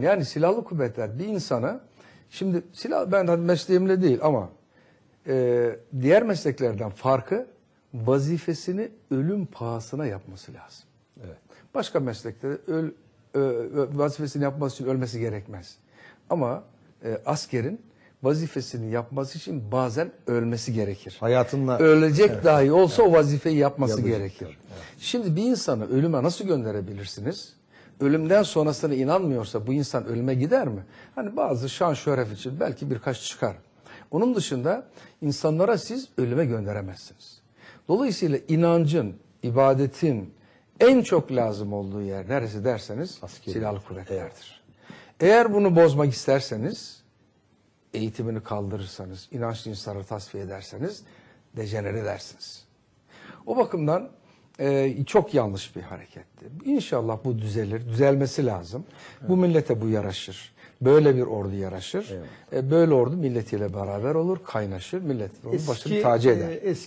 Yani silahlı kuvvetler bir insana şimdi silah ben mesleğimle değil ama e, diğer mesleklerden farkı vazifesini ölüm pahasına yapması lazım. Evet. Başka meslekte öl, e, vazifesini yapması için ölmesi gerekmez. Ama e, askerin vazifesini yapması için bazen ölmesi gerekir. Hayatınla ölecek evet. dahi olsa evet. o vazifeyi yapması Yapacak. Şey gerekir. Evet. Şimdi bir insanı ölüme nasıl gönderebilirsiniz? ölümden sonrasına inanmıyorsa bu insan ölüme gider mi? Hani bazı şan şöhref için belki birkaç çıkar. Onun dışında insanlara siz ölüme gönderemezsiniz. Dolayısıyla inancın, ibadetin en çok lazım olduğu yer neresi derseniz Askeri. silahlı kuvvetlerdir. Eğer bunu bozmak isterseniz, eğitimini kaldırırsanız, inançlı insanı tasfiye ederseniz dejenere dersiniz. O bakımdan e, çok yanlış bir hareketti. İnşallah bu düzelir, düzelmesi lazım. Evet. Bu millete bu yaraşır. Böyle bir ordu yaraşır. Evet. E, böyle ordu milletiyle beraber olur, kaynaşır, milletin başını tacı eder. E, eski